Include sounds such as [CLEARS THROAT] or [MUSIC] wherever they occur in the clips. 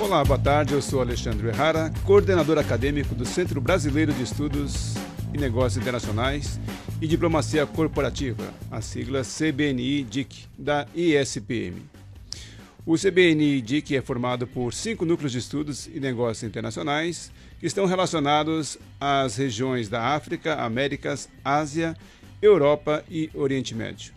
Olá, boa tarde. Eu sou Alexandre Herrera, coordenador acadêmico do Centro Brasileiro de Estudos e Negócios Internacionais e Diplomacia Corporativa, a sigla CBNI-DIC, da ISPM. O CBNI-DIC é formado por cinco núcleos de estudos e negócios internacionais que estão relacionados às regiões da África, Américas, Ásia, Europa e Oriente Médio.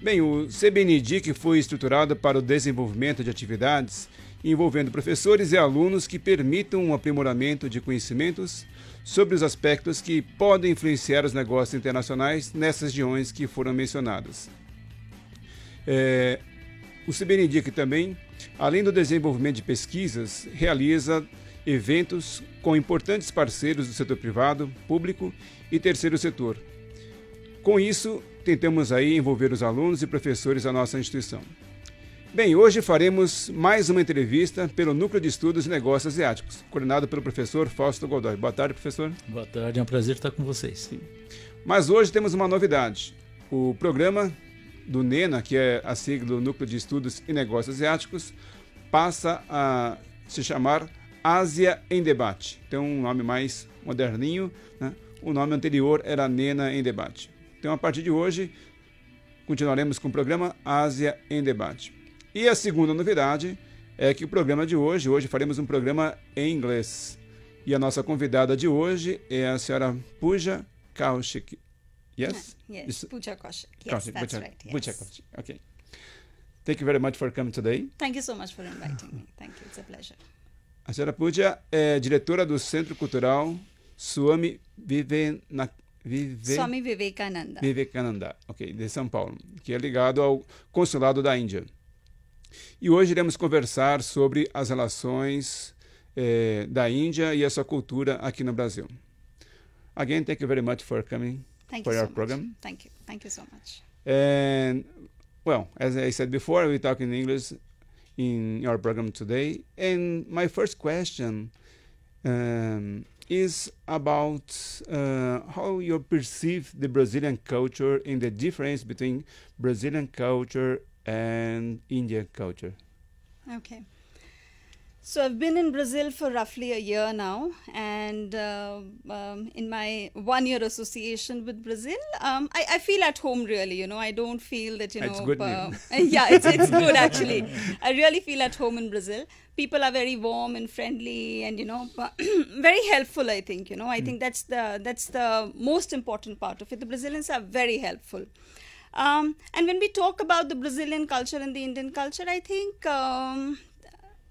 Bem, o CBNI-DIC foi estruturado para o desenvolvimento de atividades envolvendo professores e alunos que permitam um aprimoramento de conhecimentos sobre os aspectos que podem influenciar os negócios internacionais nessas regiões que foram mencionadas. É, o indica também, além do desenvolvimento de pesquisas, realiza eventos com importantes parceiros do setor privado, público e terceiro setor. Com isso, tentamos aí envolver os alunos e professores da nossa instituição. Bem, hoje faremos mais uma entrevista pelo Núcleo de Estudos e Negócios Asiáticos, coordenado pelo professor Fausto Godoy. Boa tarde, professor. Boa tarde, é um prazer estar com vocês. Sim. Mas hoje temos uma novidade. O programa do NENA, que é a sigla do Núcleo de Estudos e Negócios Asiáticos, passa a se chamar Ásia em Debate. Tem um nome mais moderninho, né? o nome anterior era NENA em Debate. Então, a partir de hoje, continuaremos com o programa Ásia em Debate. E a segunda novidade é que o programa de hoje, hoje faremos um programa em inglês. E a nossa convidada de hoje é a senhora Puja Kaushik. Yes? Ah, yes, Puja Kaushik. Yes, that's Puja, right. Yes. Puja Kaushik. Okay. Thank you very much for coming today. Thank you so much for inviting me. Thank you. It's a pleasure. A senhora Puja é diretora do Centro Cultural Swami Vivekananda. Vive... Swami Vivekananda. Vivekananda, ok, de São Paulo, que é ligado ao Consulado da Índia. E hoje iremos conversar sobre as relações eh, da Índia e a sua cultura aqui no Brasil. Again, thank you very much for coming thank for you our so program. Much. Thank you. Thank you so much. And well, as I said before, we talk in English in our program today. And my first question um, is about uh, how you perceive the Brazilian culture and the difference between Brazilian culture and Indian culture. Okay. So I've been in Brazil for roughly a year now, and uh, um, in my one-year association with Brazil, um, I, I, feel at home really. You know, I don't feel that you know. It's good uh, [LAUGHS] yeah, it's it's [LAUGHS] good actually. I really feel at home in Brazil. People are very warm and friendly, and you know, [CLEARS THROAT] very helpful. I think you know. I mm. think that's the that's the most important part of it. The Brazilians are very helpful. Um, and when we talk about the Brazilian culture and the Indian culture, I think um,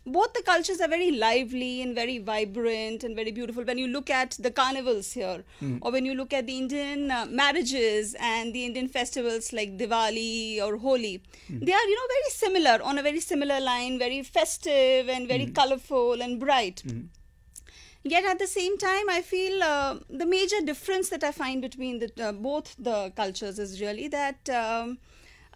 both the cultures are very lively and very vibrant and very beautiful. When you look at the carnivals here, mm. or when you look at the Indian uh, marriages and the Indian festivals like Diwali or Holi, mm. they are, you know, very similar on a very similar line, very festive and very mm. colorful and bright. Hmm. Yet at the same time, I feel uh, the major difference that I find between the, uh, both the cultures is really that um,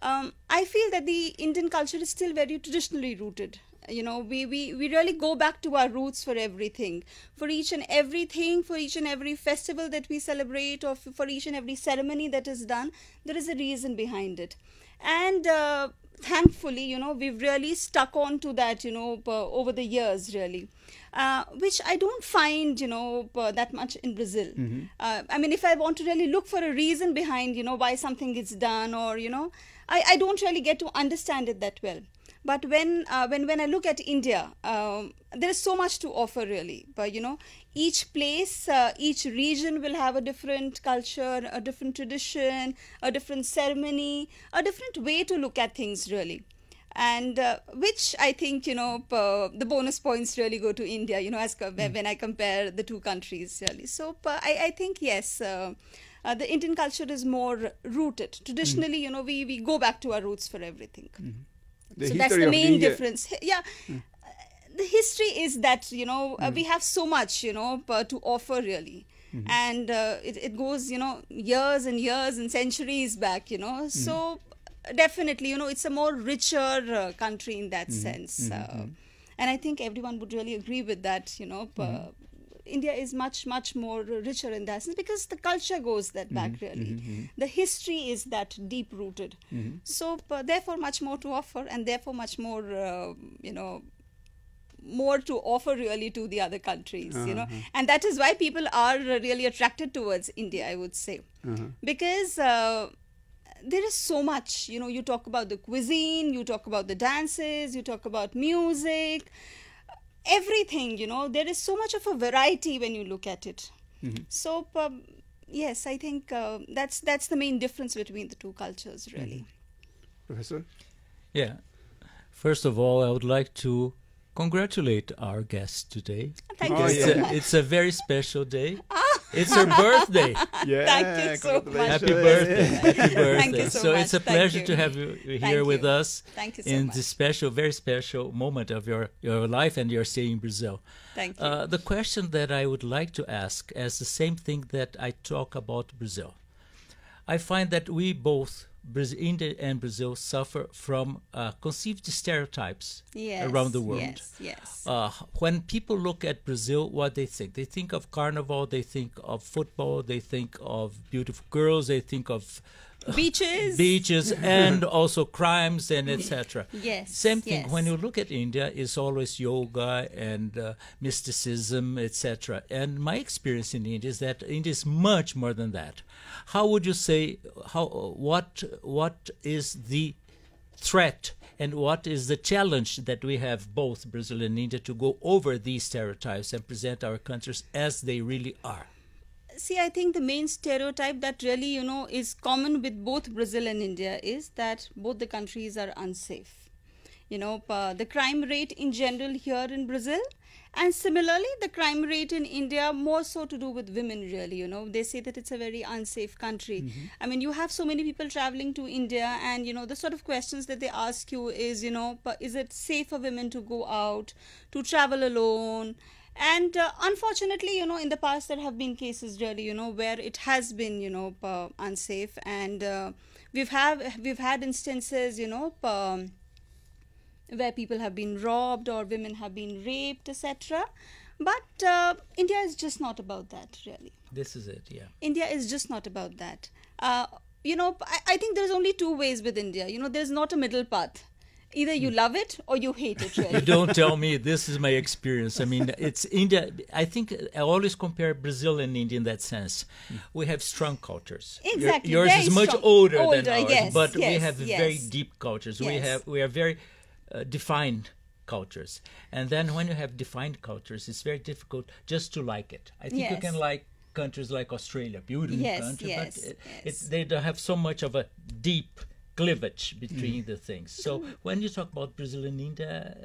um, I feel that the Indian culture is still very traditionally rooted you know we, we we really go back to our roots for everything for each and everything for each and every festival that we celebrate or for each and every ceremony that is done there is a reason behind it and uh, thankfully you know we've really stuck on to that you know over the years really uh, which I don't find, you know, that much in Brazil. Mm-hmm. Uh, I mean, if I want to really look for a reason behind, you know, why something is done or, you know, I, I don't really get to understand it that well. But when, uh, when, when I look at India, um, there is so much to offer really. But, you know, each place, uh, each region will have a different culture, a different tradition, a different ceremony, a different way to look at things really and uh, which I think you know the bonus points really go to India. You know, as co- mm. when I compare the two countries, really. So I, think yes. Uh, uh, the Indian culture is more rooted. Hmm. Traditionally, mm. you know, we, we go back to our roots for everything. Mm. so that's the main India. difference. Yeah. Mm. Uh, the history is that, you know, uh, hmm. we have so much, you know, to offer really. Hmm. And uh, it, it goes, you know, years and years and centuries back, you know. So definitely you know it's a more richer uh, country in that mm -hmm. sense mm-hmm. Uh, and i think everyone would really agree with that you know mm-hmm. India is much much more richer in that sense because the culture goes that back mm -hmm, really. Mm -hmm. The history is that deep rooted. Mm -hmm. So uh, therefore much more to offer and therefore much more uh, you know more to offer really to the other countries uh -huh. you know uh-huh. and that is why people are really attracted towards India I would say -huh. because uh, there is so much you know you talk about the cuisine you talk about the dances you talk about music everything you know there is so much of a variety when you look at it mm-hmm. so um, yes i think uh, that's that's the main difference between the two cultures mm-hmm. really mm-hmm. professor yeah first of all i would like to congratulate our guest today thank you so much. it's a very special day ah, it's her birthday. [LAUGHS] yeah. [LAUGHS] Thank you so much. Happy birthday. Happy birthday. Thank you so, so much. it's a Thank pleasure you. to have you here Thank with you. us. Thank you so in much. this special, very special moment of your, your life and your stay in Brazil. Thank uh, you. Uh, the question that I would like to ask is the same thing that I talk about Brazil. I find that we both India and Brazil suffer from uh, conceived stereotypes yes, around the world. Yes, yes. Uh, when people look at Brazil, what they think? They think of carnival, they think of football, they think of beautiful girls, they think of beaches beaches [LAUGHS] and also crimes and etc yes same thing yes. when you look at india it's always yoga and uh, mysticism etc and my experience in india is that india is much more than that how would you say how what what is the threat and what is the challenge that we have both brazil and india to go over these stereotypes and present our countries as they really are see i think the main stereotype that really you know is common with both brazil and india is that both the countries are unsafe you know uh, the crime rate in general here in brazil and similarly the crime rate in india more so to do with women really you know they say that it's a very unsafe country mm-hmm. i mean you have so many people traveling to india and you know the sort of questions that they ask you is you know is it safe for women to go out to travel alone and uh, unfortunately you know in the past there have been cases really you know where it has been you know uh, unsafe and uh, we've have we've had instances you know where people have been robbed or women have been raped etc but uh, india is just not about that really this is it yeah india is just not about that uh, you know I, I think there's only two ways with india you know there's not a middle path either you love it or you hate it. Really. You don't tell me. This is my experience. I mean, it's India. I think I always compare Brazil and India in that sense. We have strong cultures. Exactly. yours very is much strong, older, older, than ours, yes, but yes, we have yes. very deep cultures. We have we are very uh, defined cultures. And then when you have defined cultures, it's very difficult just to like it. I think you can like countries like Australia, beautiful yes, country, yes, but it, yes. It, they don't have so much of a deep cleavage between mm. the things. So when you talk about Brazil and India,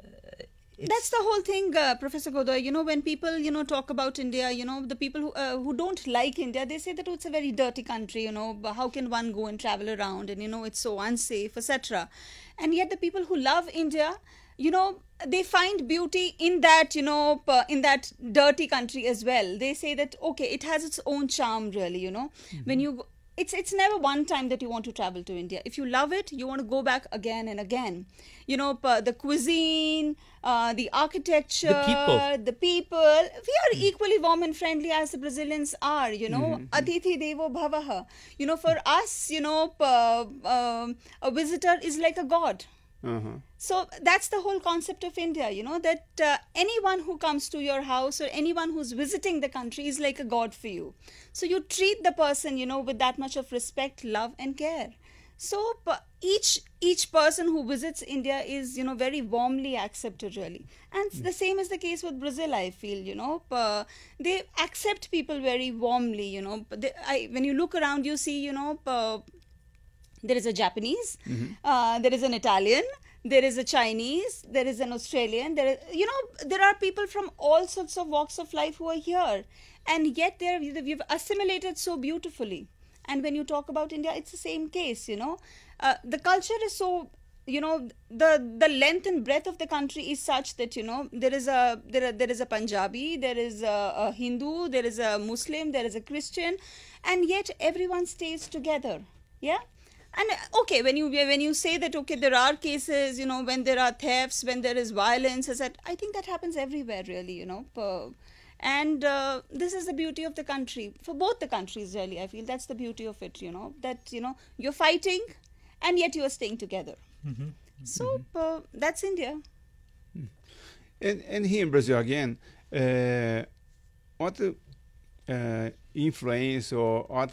it's that's the whole thing, uh, Professor Godoy. You know, when people you know talk about India, you know the people who uh, who don't like India, they say that oh, it's a very dirty country. You know, how can one go and travel around, and you know it's so unsafe, etc. And yet the people who love India, you know, they find beauty in that you know in that dirty country as well. They say that okay, it has its own charm, really. You know, mm-hmm. when you it's it's never one time that you want to travel to india if you love it you want to go back again and again you know the cuisine uh, the architecture the people. the people we are equally warm and friendly as the brazilians are you know mm mm-hmm. atithi devo bhavaha you know for us you know uh, uh, a visitor is like a god uh-huh. So that's the whole concept of India, you know, that uh, anyone who comes to your house or anyone who's visiting the country is like a god for you. So you treat the person, you know, with that much of respect, love, and care. So each each person who visits India is, you know, very warmly accepted, really. And mm. the same is the case with Brazil. I feel, you know, uh, they accept people very warmly. You know, they, I, when you look around, you see, you know. Uh, there is a Japanese, mm-hmm. uh, there is an Italian, there is a Chinese, there is an Australian. There, is, you know, there are people from all sorts of walks of life who are here, and yet they're we've assimilated so beautifully. And when you talk about India, it's the same case. You know, uh, the culture is so you know the the length and breadth of the country is such that you know there is a there are, there is a Punjabi, there is a, a Hindu, there is a Muslim, there is a Christian, and yet everyone stays together. Yeah and uh, okay when you when you say that okay there are cases you know when there are thefts when there is violence is that i think that happens everywhere really you know and uh, this is the beauty of the country for both the countries really i feel that's the beauty of it you know that you know you're fighting and yet you are staying together mm-hmm. so mm-hmm. Uh, that's india hmm. and and here in brazil again uh, what the uh, influence or what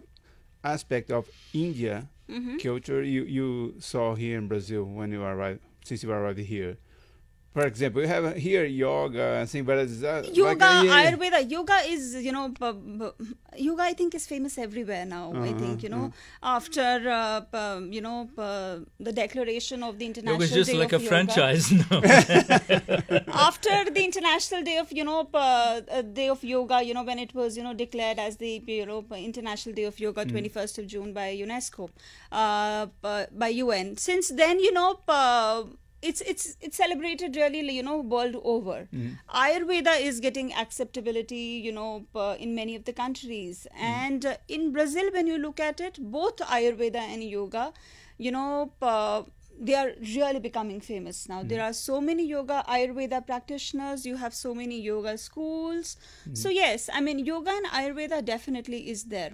aspect of india mm -hmm. culture you, you saw here in Brazil when you arrived, since you arrived here for example, you have here yoga and things, but it's, uh, yoga, like, uh, yeah. Ayurveda, yoga is you know, yoga I think is famous everywhere now. Uh -huh, I uh-huh, think you know -huh. after uh, you know the declaration of the international. It was just Day like a yoga. franchise now. [LAUGHS] [LAUGHS] after the international day of you know uh, day of yoga, you know when it was you know declared as the you know, international day of yoga, hmm. twenty mm. first of June by UNESCO, by UN. Since then, you know it's it's it's celebrated really you know world over mm. ayurveda is getting acceptability you know uh, in many of the countries mm. and uh, in brazil when you look at it both ayurveda and yoga you know uh, they are really becoming famous now mm. there are so many yoga ayurveda practitioners you have so many yoga schools hmm. so yes i mean yoga and ayurveda definitely is there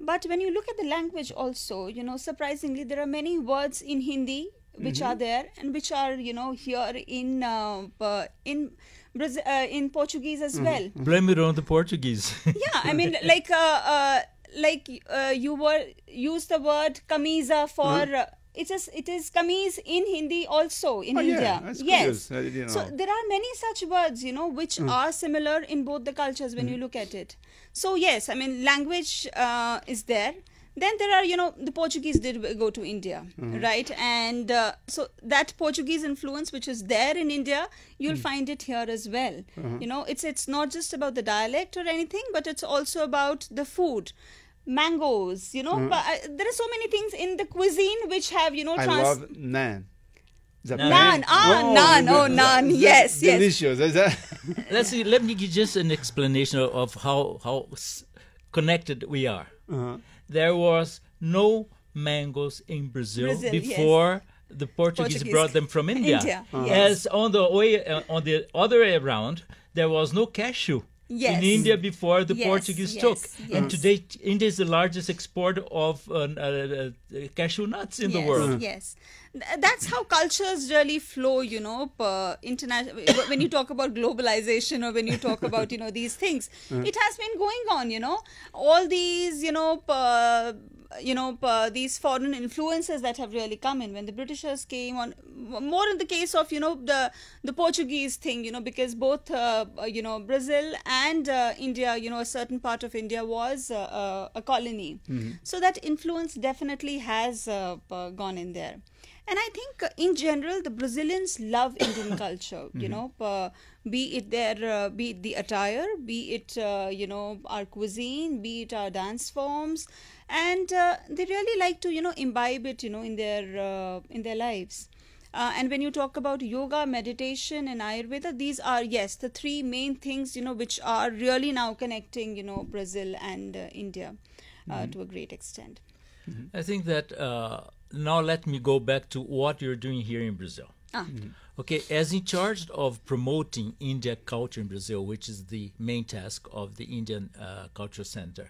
but when you look at the language also you know surprisingly there are many words in hindi which mm-hmm. are there and which are you know here in uh, uh in Brazil, uh, in Portuguese as mm-hmm. well. Blame it on the Portuguese. yeah, I [LAUGHS] mean like uh, uh like uh, you were used the word camisa for. Mm-hmm. It is it is kameez in Hindi also in oh, India. Yeah, yes. you know. So there are many such words, you know, which mm. are similar in both the cultures when mm. you mm-hmm. look at it. So yes, I mean language uh, is there, then there are you know the portuguese did go to india mm. right and uh, so that portuguese influence which is there in india you'll mm. find it here as well uh -huh. you know it's it's not just about the dialect or anything but it's also about the food mangoes you know mm. there are so many things in the cuisine which have you know I love naan naan. Ah, oh, naan. Oh, naan. Yes, yes. Delicious. [LAUGHS] Let's see. Let me give just an explanation of how how connected we are. Uh -huh there was no mangoes in Brazil, Brazil before yes. the Portuguese, Portuguese, brought them from [LAUGHS] India. India. Uh -huh. As on the way, uh, on the other way around, there was no cashew yes. in India before the yes, Portuguese yes, took. And mm. today, India is the largest exporter of uh, uh, uh cashew nuts in the world. Yes, that's how cultures really flow. You know, international. when you talk about globalization or when you talk [LAUGHS] about you know these things, mm. it has been going on. You know, all these you know you know uh, these foreign influences that have really come in when the britishers came on more in the case of you know the the portuguese thing you know because both uh, uh you know brazil and uh, india you know a certain part of india was uh, uh a colony mm -hmm. so that influence definitely has gone in there and i think in general the brazilians love indian [COUGHS] culture you mm -hmm. know be it their be it the attire be it you know our cuisine be it our dance forms and uh, they really like to you know imbibe it you know in their uh, in their lives uh, and when you talk about yoga meditation and ayurveda these are yes the three main things you know which are really now connecting you know brazil and uh, india uh, mm-hmm. to a great extent mm-hmm. i think that uh, now let me go back to what you're doing here in brazil ah. Mm-hmm. Okay, as in charge of promoting India culture in Brazil, which is the main task of the Indian uh, Culture Center,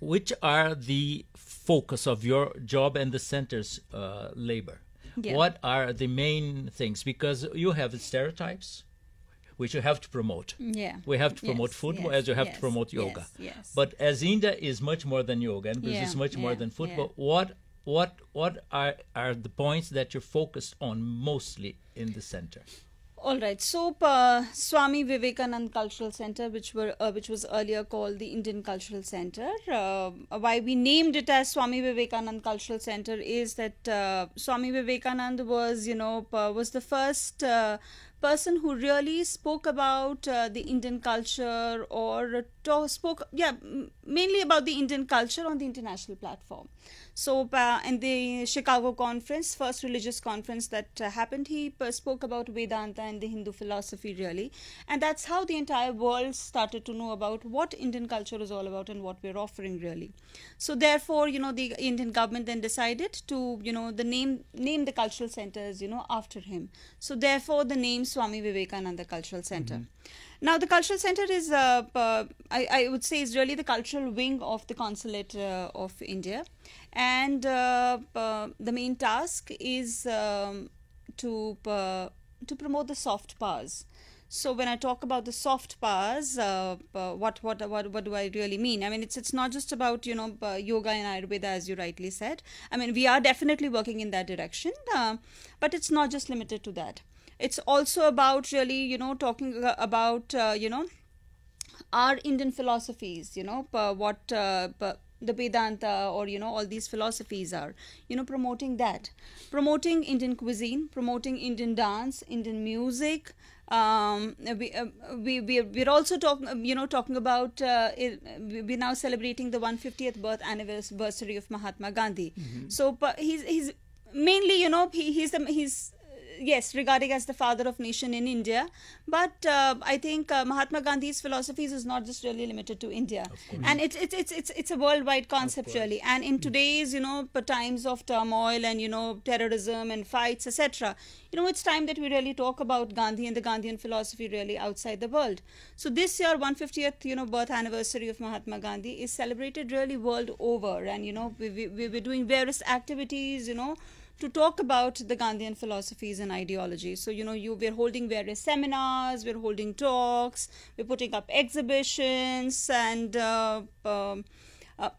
which are the focus of your job and the center's uh, labor? Yeah. What are the main things? Because you have stereotypes, which you have to promote. Yeah. We have to yes, promote football yes, as you have yes, to promote yoga. Yes, But as India is much more than yoga and yeah, is much yeah, more than football, what what what are, are the points that you're focused on mostly in the center? All right. So uh, Swami Vivekanand Cultural Center, which were uh, which was earlier called the Indian Cultural Center, uh, why we named it as Swami Vivekanand Cultural Center is that uh, Swami Vivekanand was you know uh, was the first uh, person who really spoke about uh, the Indian culture or talk, spoke, yeah, mainly about the Indian culture on the international platform. So uh, in the Chicago conference, first religious conference that uh, happened, he uh, spoke about Vedanta and the Hindu philosophy really, and that's how the entire world started to know about what Indian culture is all about and what we're offering really. So therefore, you know, the Indian government then decided to, you know, the name name the cultural centers, you know, after him. So therefore, the name Swami Vivekananda Cultural Center. Mm -hmm. Now, the cultural center is, uh, uh, I, I, would say, is really the cultural wing of the consulate uh, of India, and uh, the main task is um, to to promote the soft powers. So when I talk about the soft powers, uh, uh, what, what what what do I really mean? I mean it's it's not just about you know uh, yoga and Ayurveda as you rightly said. I mean we are definitely working in that direction, uh, but it's not just limited to that it's also about really you know talking uh, about uh, you know our indian philosophies you know uh, what uh, the Vedanta or you know all these philosophies are you know promoting that promoting Indian cuisine promoting Indian dance Indian music um, we, uh, we we we're also talking um, you know talking about uh, it, we're now celebrating the 150th birth anniversary of Mahatma Gandhi mm -hmm. so he's he's mainly you know he, he's the, um, he's yes, regarding as the father of nation in India. But uh, I think uh, Mahatma Gandhi's philosophies is not just really limited to India, and it's it's it's it's it's a worldwide concept really. And in today's you know times of turmoil and you know terrorism and fights etc, you know it's time that we really talk about Gandhi and the Gandhian philosophy really outside the world. So this year, 150th you know birth anniversary of Mahatma Gandhi is celebrated really world over, and you know we we we're doing various activities you know to talk about the Gandhian philosophies and ideology. So, you know, you we're holding various seminars, we're holding talks, we're putting up exhibitions, and uh, um, uh,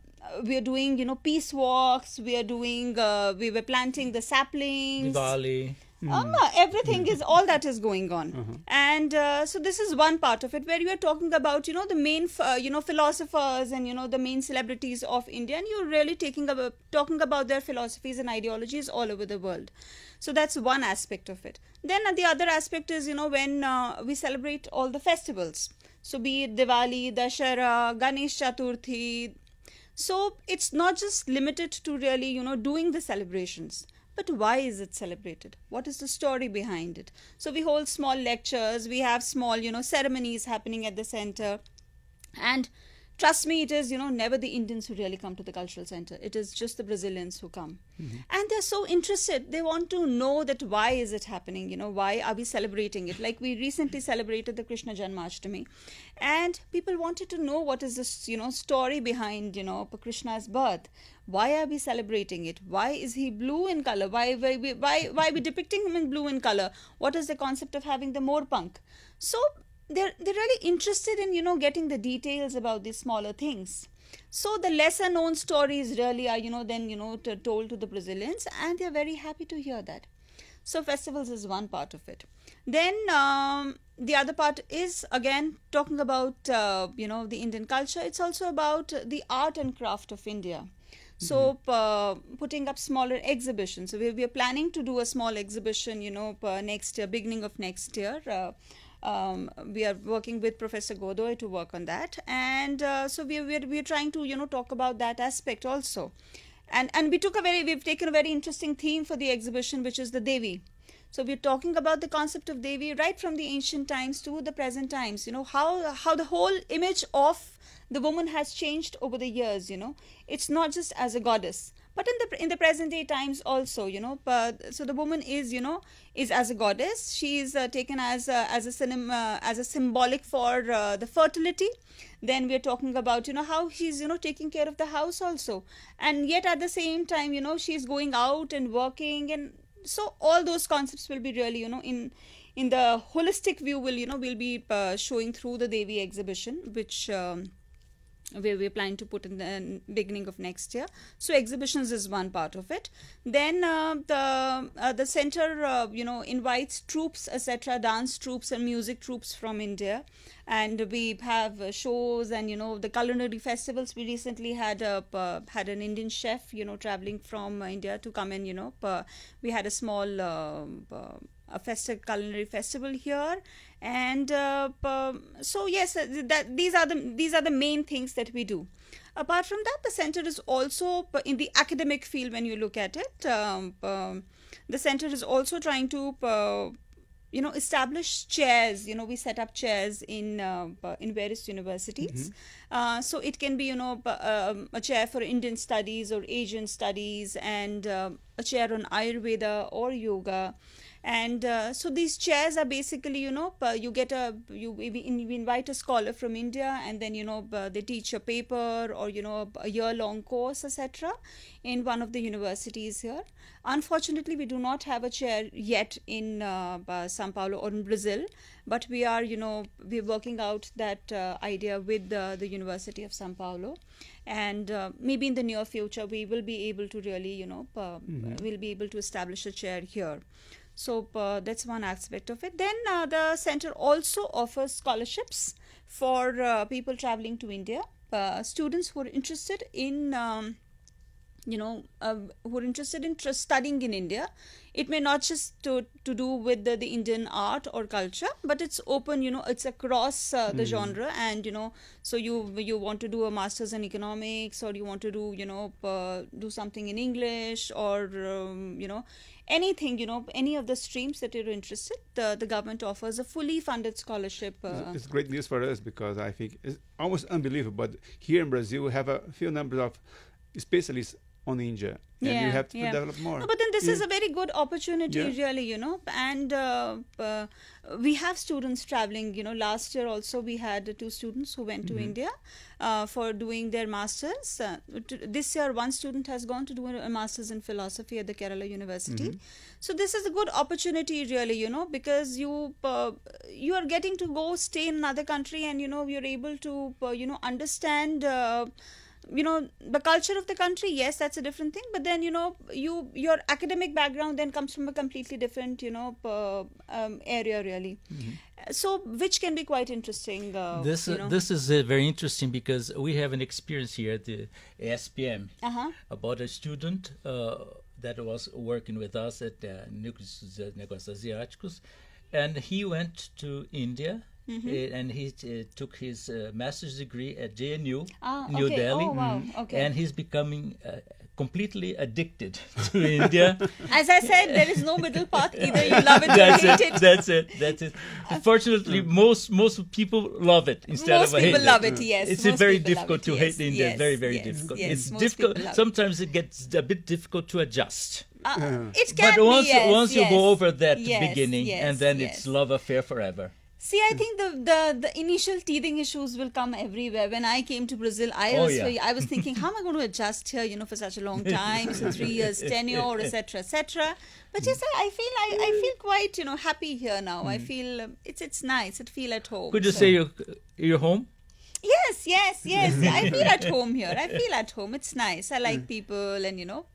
we are doing you know peace walks. We are doing uh, we were planting the saplings. Diwali. Mm. Uh, everything mm. is all that is going on, uh-huh. and uh, so this is one part of it where you are talking about you know the main uh, you know philosophers and you know the main celebrities of India, and you're really taking about talking about their philosophies and ideologies all over the world. So that's one aspect of it. Then the other aspect is you know when uh, we celebrate all the festivals, so be it Diwali, Dashara, Ganesh Chaturthi. So it's not just limited to really you know doing the celebrations but why is it celebrated? What is the story behind it? So we hold small lectures, we have small, you know, ceremonies happening at the center. And trust me, it is, you know, never the Indians who really come to the cultural center. It is just the Brazilians who come. Mm-hmm. And they're so interested. They want to know that why is it happening? You know, why are we celebrating it? Like we recently celebrated the Krishna Janmashtami. And people wanted to know what is this, you know, story behind, you know, Krishna's birth. Why are we celebrating it? Why is he blue in color? Why, why, why, why are we depicting him in blue in color? What is the concept of having the more punk? So they're they're really interested in you know getting the details about these smaller things so the lesser known stories really are you know then you know told to the brazilians and they're very happy to hear that so festivals is one part of it then um, the other part is again talking about uh, you know the indian culture it's also about the art and craft of india so mm-hmm. uh, putting up smaller exhibitions so we, we are planning to do a small exhibition you know next year beginning of next year uh, um, we are working with Professor Godoy to work on that, and uh, so we are, we are we are trying to you know talk about that aspect also, and and we took a very we've taken a very interesting theme for the exhibition which is the Devi. So we're talking about the concept of Devi right from the ancient times to the present times. You know how how the whole image of the woman has changed over the years. You know it's not just as a goddess but in the in the present day times also you know so the woman is you know is as a goddess she is uh, taken as a, as a cinema, uh, as a symbolic for uh, the fertility then we are talking about you know how she's you know taking care of the house also and yet at the same time you know she's going out and working and so all those concepts will be really you know in in the holistic view will you know will be uh, showing through the devi exhibition which um, where we're planning to put in the uh, beginning of next year. So exhibitions is one part of it. Then uh, the uh, the center uh, you know invites troops etc. dance troops and music troops from India, and we have uh, shows and you know the culinary festivals. We recently had a uh, had an Indian chef you know traveling from India to come and you know we had a small. Um, a festive culinary festival here and uh, so yes uh, that these are the these are the main things that we do apart from that the center is also in the academic field when you look at it um, the center is also trying to uh, you know establish chairs you know we set up chairs in uh, in various universities mm -hmm. uh, so it can be you know um, a chair for indian studies or asian studies and uh, a chair on ayurveda or yoga and uh, so these chairs are basically you know you get a you we invite a scholar from india and then you know they teach a paper or you know a year long course etc in one of the universities here unfortunately we do not have a chair yet in uh, uh sao paulo or in brazil but we are you know we're working out that uh, idea with uh, the university of sao paulo and uh, maybe in the near future we will be able to really you know mm -hmm. we'll be able to establish a chair here so uh, that's one aspect of it. Then uh, the center also offers scholarships for uh, people traveling to India, uh, students who are interested in um, you know uh, who are interested in studying in india it may not just to, to do with the, the indian art or culture but it's open you know it's across uh, the mm. genre and you know so you you want to do a masters in economics or you want to do you know uh, do something in english or um, you know anything you know any of the streams that you're interested the, the government offers a fully funded scholarship uh, it's great news for us because i think it's almost unbelievable but here in brazil we have a few numbers of specialists on India. And yeah, you have to yeah. develop more. No, but then this yeah. is a very good opportunity, really, you know. And uh, uh, we have students traveling, you know. Last year also, we had two students who went to mm -hmm. India uh, for doing their masters. Uh, to, this year, one student has gone to do a master's in philosophy at the Kerala University. Mm -hmm. So this is a good opportunity, really, you know, because you uh, you are getting to go stay in another country, and you know you're able to uh, you know understand you know the culture of the country yes that's a different thing but then you know you your academic background then comes from a completely different you know uh, um, area really mm-hmm. so which can be quite interesting uh, this you uh, know. this is uh, very interesting because we have an experience here at the SPM uh-huh. about a student uh, that was working with us at the Núcleo Negócios Asiáticos and he went to India Mm-hmm. Eh, and he eh, took his uh, master's degree at JNU, ah, New okay. Delhi, oh, wow. Mm-hmm. okay. and he's becoming uh, completely addicted [LAUGHS] to [LAUGHS] India. As I said, there is no middle path [LAUGHS] either. You love it or that's hate it, it, That's it. That's it. Uh, Fortunately, mm. most most people love it instead most of people love it. yes, it's very difficult to yes, hate yes, India. very very yes, difficult. it's difficult. Sometimes it gets a bit difficult to adjust. Uh, it can but once, be, once you go over that beginning, and then it's love affair forever. See, I think the, the, the initial teething issues will come everywhere. When I came to Brazil, I oh, was yeah. I was thinking, how am I going to adjust here? You know, for such a long time, so three years tenure, etc., [LAUGHS] etc. But mm. yes, I feel I, I feel quite you know happy here now. Mm. I feel um, it's it's nice. I feel at home. Could you so. say you you're home? Yes, yes, yes. [LAUGHS] I feel at home here. I feel at home. It's nice. I like mm. people, and you know,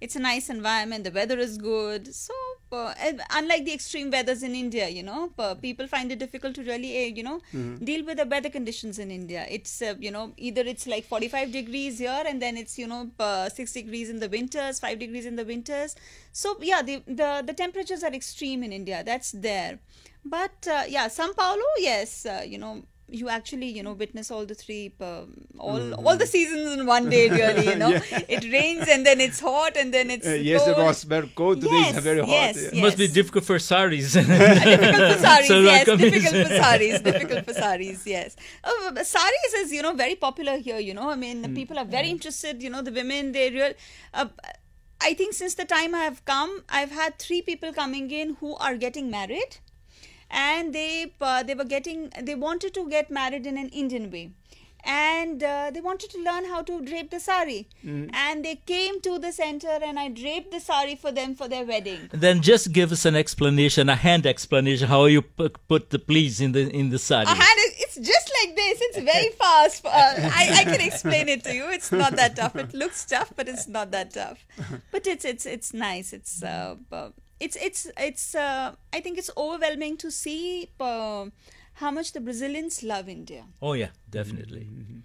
it's a nice environment. The weather is good. So uh, unlike the extreme weathers in India, you know, people find it difficult to really, uh, you know, mm-hmm. deal with the weather conditions in India. It's, uh, you know, either it's like 45 degrees here and then it's, you know, uh, 6 degrees in the winters, 5 degrees in the winters. So, yeah, the, the, the temperatures are extreme in India. That's there. But, uh, yeah, Sao Paulo, yes, uh, you know, you actually you know witness all the three um, all mm -hmm. all the seasons in one day really you [LAUGHS] know yeah. it rains and then it's hot and then it's uh, yes cold. was very cold today yes, is very hot yes, yeah. yes. must be difficult for saris [LAUGHS] uh, difficult for saris yes difficult for [LAUGHS] saris difficult for saris yes uh, saris is you know very popular here you know I mean mm. people are very mm. interested you know the women they real uh, I think since the time I have come I've had three people coming in who are getting married and they uh, they were getting they wanted to get married in an Indian way and uh, they wanted to learn how to drape the sari mm. and they came to the center and i draped the sari for them for their wedding then just give us an explanation a hand explanation how you put the pleats in the in the sari a hand, it's just like this it's very [LAUGHS] fast uh, I, I can explain it to you it's not that tough it looks tough but it's not that tough [LAUGHS] but it's it's it's nice it's uh, uh it's it's it's uh, I think it's overwhelming to see uh, how much the Brazilians love India. Oh yeah, definitely. Mm-hmm.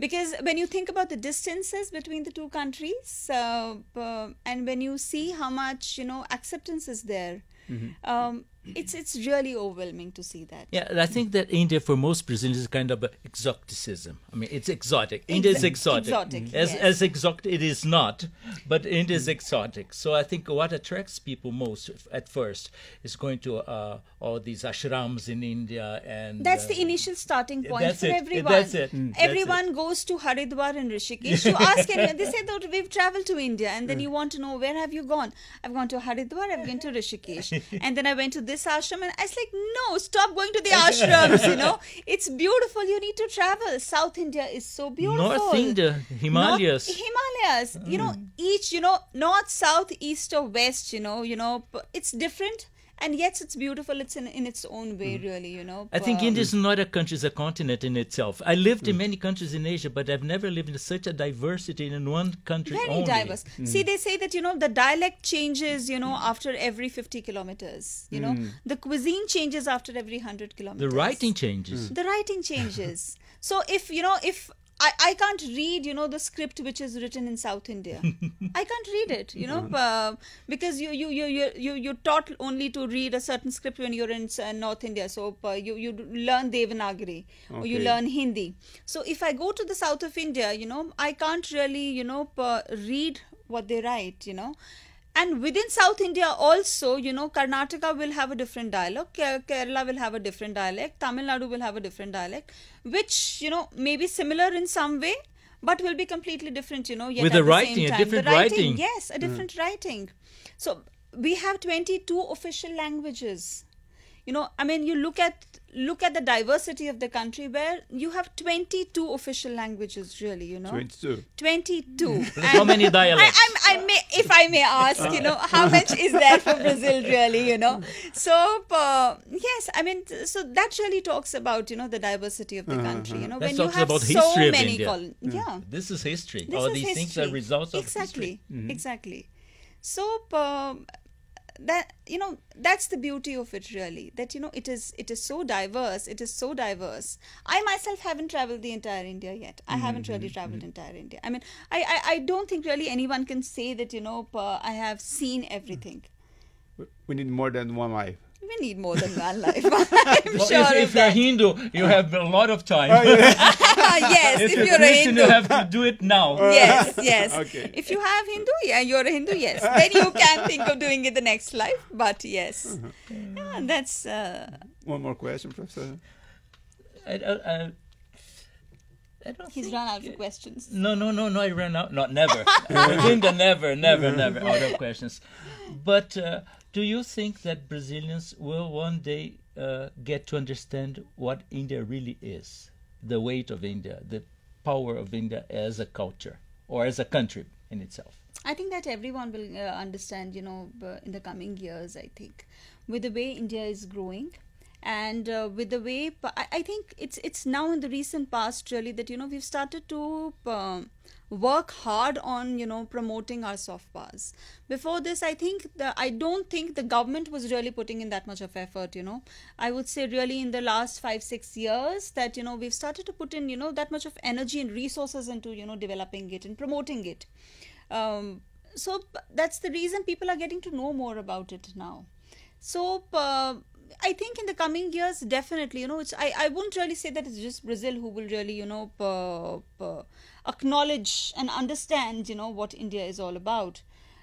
Because when you think about the distances between the two countries, uh, uh and when you see how much you know acceptance is there, mm-hmm. um, it's it's really overwhelming to see that. Yeah, I think that India for most Brazilians is kind of exoticism. I mean, it's exotic. India is exotic. exotic as yes. as exotic it is not, but India is exotic. So I think what attracts people most at first is going to uh, all these ashrams in India and That's uh, the initial starting point for it. everyone. That's it. Mm. everyone that's goes to Haridwar and Rishikesh to ask [LAUGHS] anyone. They say that we've traveled to India and then mm. you want to know where have you gone? I've gone to Haridwar, I've been to Rishikesh. [LAUGHS] and then I went to this this ashram and i was like no stop going to the [LAUGHS] ashrams you know it's beautiful you need to travel south india is so beautiful north india himalayas north, himalayas mm. you know hmm. each you know north south east or west you know you know it's different and yes it's beautiful it's in, in its own way mm. really you know i think um, india is not a country it's a continent in itself i lived mm. in many countries in asia but i've never lived in such a diversity in one country very only. diverse mm. see they say that you know the dialect changes you know mm. after every 50 kilometers you know mm. the cuisine changes after every 100 kilometers the writing changes the writing changes [LAUGHS] so if you know if I, I can't read you know the script which is written in south india [LAUGHS] i can't read it you know mm. uh, because you you you you you are taught only to read a certain script when you're in uh, north india so uh, you you learn devanagari okay. or you learn hindi so if i go to the south of india you know i can't really you know uh, read what they write you know and within south india also you know karnataka will have a different dialect kerala will have a different dialect tamil nadu will have a different dialect which you know may be similar in some way but will be completely different you know with the, writing a different the writing, writing yes a different mm. writing so we have 22 official languages you know i mean you look at look at the diversity of the country where you have 22 official languages really you know 22 22 how [LAUGHS] many dialects I, I, may if i may ask you know how [LAUGHS] much is there for brazil really you know so uh, yes i mean so that really talks about you know the diversity of the uh-huh. country you know that when you have so many col- yeah. yeah. this is history this all these history. things are results of exactly history. Mm -hmm. exactly so uh, that you know that's the beauty of it really that you know it is it is so diverse it is so diverse i myself haven't traveled the entire india yet i mm-hmm. haven't really mm-hmm, traveled mm-hmm. entire india i mean I, I, I don't think really anyone can say that you know i have seen everything mm-hmm. we need more than one life we need more than one life. [LAUGHS] [LAUGHS] I'm well, sure if, if you're Hindu, you [LAUGHS] have a lot of time. Oh, yes, if, if you're Christian, Hindu, you have to do it now. yes, yes. Okay. If you have Hindu, yeah, you're a Hindu. Yes, then you can think of doing it the next life. But yes, uh-huh. yeah, that's. Uh, One more question, Professor. I, I, I, I don't He's run out of questions. No, no, no, no. I ran out. Not never. Hindu, never, never, never out of questions. But uh, do you think that Brazilians will one day uh, get to understand what India really is? The weight of India, the power of India as a culture or as a country in itself? I think that everyone will uh, understand, you know, in the coming years, I think. With the way India is growing, and uh, with the way I, I, think it's it's now in the recent past really that you know we've started to um, work hard on you know promoting our soft powers before this i think the i don't think the government was really putting in that much of effort you know i would say really in the last 5 6 years that you know we've started to put in you know that much of energy and resources into you know developing it and promoting it um, so that's the reason people are getting to know more about it now so uh, I think in the coming years, definitely, you know, it's I, I wouldn't really say that it's just Brazil who will really, you know, acknowledge and understand you know what India is all about.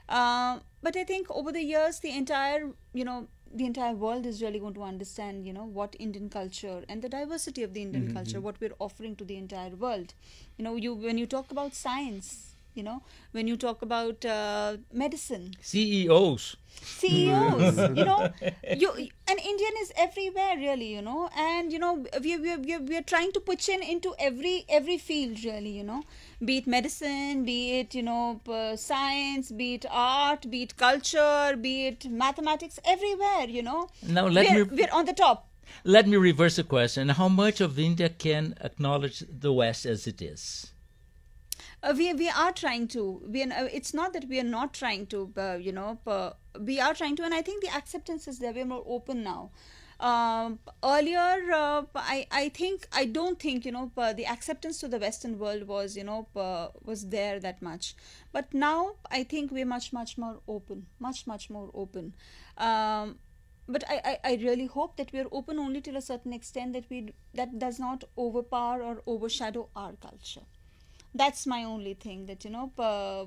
Uh, but I think over the years, the entire you know the entire world is really going to understand you know what indian culture and the diversity of the indian mm-hmm. culture what we're offering to the entire world you know you when you talk about science you know when you talk about uh, medicine ceos ceos you know [LAUGHS] you an indian is everywhere really you know and you know we we we we are trying to push in into every every field really you know be it medicine be it you know science be it art be it culture be it mathematics everywhere you know now let we're, me we're on the top let me reverse the question how much of india can acknowledge the west as it is uh, we we are trying to we are, uh, it's not that we are not trying to uh, you know we are trying to and i think the acceptance is there we're more open now um, earlier uh, i i think i don't think you know the acceptance to the western world was you know was there that much but now i think we're much much more open much much more open um, but I, I, I, really hope that we are open only till a certain extent that we that does not overpower or overshadow our culture that's my only thing that you know uh,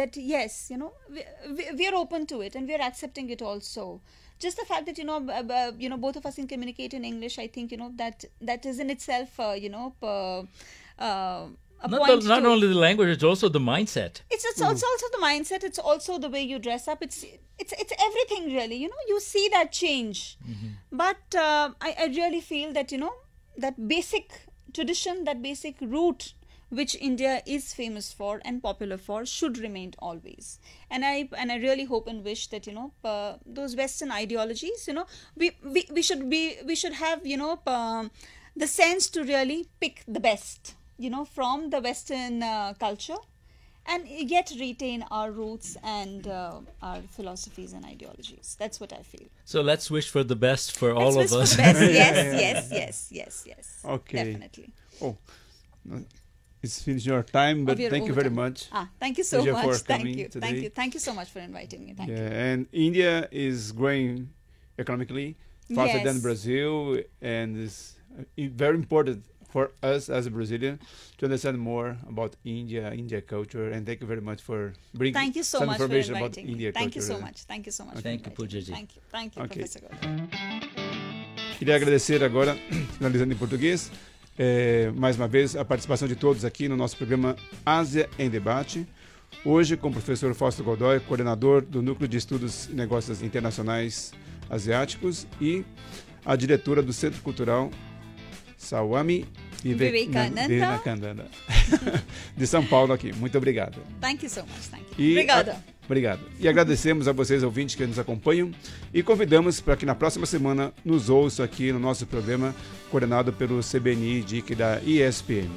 that yes you know we, we, we, are open to it and we are accepting it also just the fact that you know uh, you know both of us can communicate in english i think you know that that is in itself uh, you know uh, not, the, not only the language it's also the mindset it's, it's, it's, also the mindset it's also the way you dress up it's it's it's everything really you know you see that change mm-hmm. but uh, I, I really feel that you know that basic tradition that basic root which India is famous for and popular for, should remain always. And I and I really hope and wish that you know uh, those Western ideologies, you know, we, we we should be we should have you know uh, the sense to really pick the best, you know, from the Western uh, culture and yet retain our roots and uh, our philosophies and ideologies. That's what I feel. So let's wish for the best for let's all of us. For [LAUGHS] yes, yes, yes, yes, yes. Okay. Definitely. Oh, it's finished your time, but oh, thank you very time. much. Ah, thank you so Asia much. Thank you. Today. Thank you. Thank you so much for inviting me. Thank yeah, you. And India is growing economically faster yes. than Brazil and is uh, very important for us as a Brazilian to understand more about India, India culture, and thank you very much for bringing thank you so some much information about me. India thank culture. Thank you so much. Thank you so much. Thank you, Pujaji. Thank you, thank you okay. Professor Gold. Queria agradecer agora, [CLEARS THROAT] finalizando em português, É, mais uma vez, a participação de todos aqui no nosso programa Ásia em Debate. Hoje, com o professor Fausto Godoy, coordenador do Núcleo de Estudos e Negócios Internacionais Asiáticos, e a diretora do Centro Cultural Sawami Vivekananda [LAUGHS] de São Paulo aqui. Muito obrigado. Thank you so much. Thank you. E Obrigada. A... Obrigado. E agradecemos a vocês, ouvintes, que nos acompanham e convidamos para que na próxima semana nos ouçam aqui no nosso programa, coordenado pelo CBNI DIC da ISPM.